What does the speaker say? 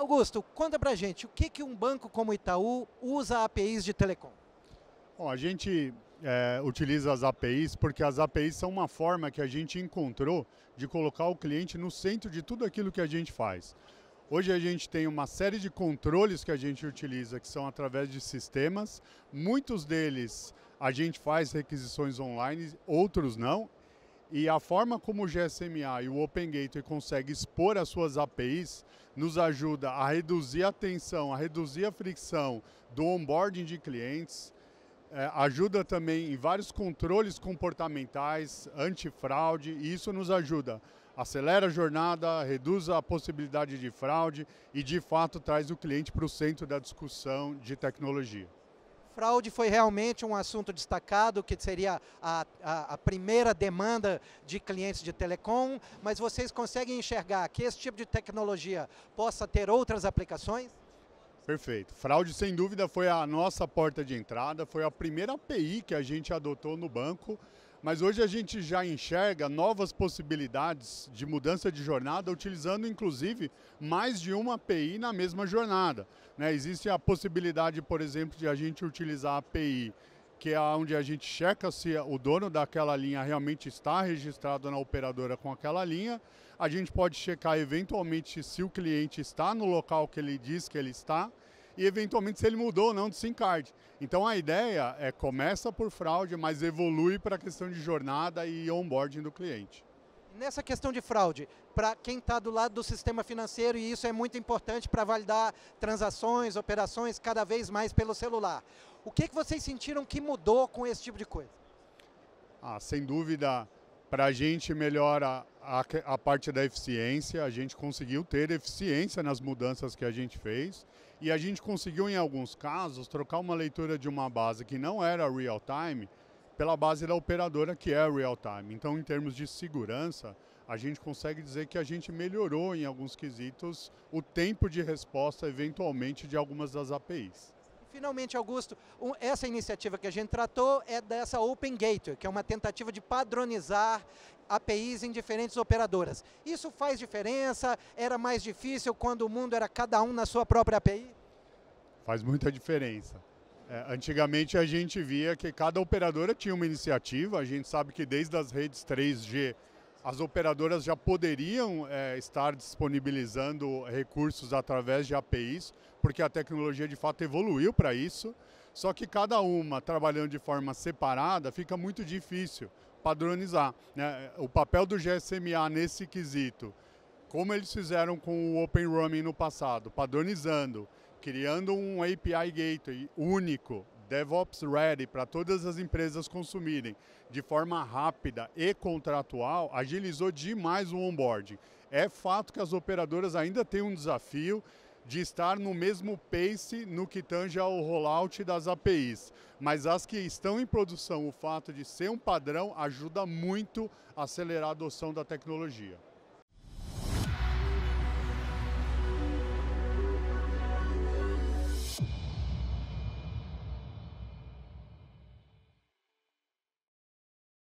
Augusto, conta pra gente, o que, que um banco como Itaú usa APIs de telecom? Bom, a gente é, utiliza as APIs porque as APIs são uma forma que a gente encontrou de colocar o cliente no centro de tudo aquilo que a gente faz. Hoje a gente tem uma série de controles que a gente utiliza, que são através de sistemas. Muitos deles a gente faz requisições online, outros não. E a forma como o GSMA e o Open Gateway conseguem expor as suas APIs nos ajuda a reduzir a tensão, a reduzir a fricção do onboarding de clientes, é, ajuda também em vários controles comportamentais, antifraude, e isso nos ajuda. Acelera a jornada, reduz a possibilidade de fraude e, de fato, traz o cliente para o centro da discussão de tecnologia fraude foi realmente um assunto destacado, que seria a, a, a, primeira demanda de clientes de telecom, mas vocês conseguem enxergar que esse tipo de tecnologia possa ter outras aplicações? Perfeito. Fraude, sem dúvida, foi a nossa porta de entrada, foi a primeira API que a gente adotou no banco mas hoje a gente já enxerga novas possibilidades de mudança de jornada, utilizando inclusive mais de uma API na mesma jornada. Né? Existe a possibilidade, por exemplo, de a gente utilizar a API, que é onde a gente checa se o dono daquela linha realmente está registrado na operadora com aquela linha. A gente pode checar eventualmente se o cliente está no local que ele diz que ele está e eventualmente se ele mudou ou não de SIM card. Então a ideia é começa por fraude, mas evolui para a questão de jornada e onboarding do cliente. Nessa questão de fraude, para quem está do lado do sistema financeiro, e isso é muito importante para validar transações, operações cada vez mais pelo celular, o que, que vocês sentiram que mudou com esse tipo de coisa? Ah, sem dúvida, para a gente melhorar a, a parte da eficiência, a gente conseguiu ter eficiência nas mudanças que a gente fez e a gente conseguiu, em alguns casos, trocar uma leitura de uma base que não era real time pela base da operadora que é real time. Então, em termos de segurança, a gente consegue dizer que a gente melhorou em alguns quesitos o tempo de resposta, eventualmente, de algumas das APIs. Finalmente, Augusto, um, essa iniciativa que a gente tratou é dessa Open Gateway, que é uma tentativa de padronizar APIs em diferentes operadoras. Isso faz diferença? Era mais difícil quando o mundo era cada um na sua própria API? Faz muita diferença. É, antigamente a gente via que cada operadora tinha uma iniciativa, a gente sabe que desde as redes 3G as operadoras já poderiam é, estar disponibilizando recursos através de APIs, porque a tecnologia de fato evoluiu para isso. Só que cada uma trabalhando de forma separada fica muito difícil padronizar. Né? O papel do GSMA nesse quesito, como eles fizeram com o Open Roaming no passado, padronizando, criando um API Gateway único DevOps Ready para todas as empresas consumirem de forma rápida e contratual agilizou demais o onboarding. É fato que as operadoras ainda têm um desafio de estar no mesmo pace no que tange ao rollout das APIs. Mas as que estão em produção, o fato de ser um padrão ajuda muito a acelerar a adoção da tecnologia.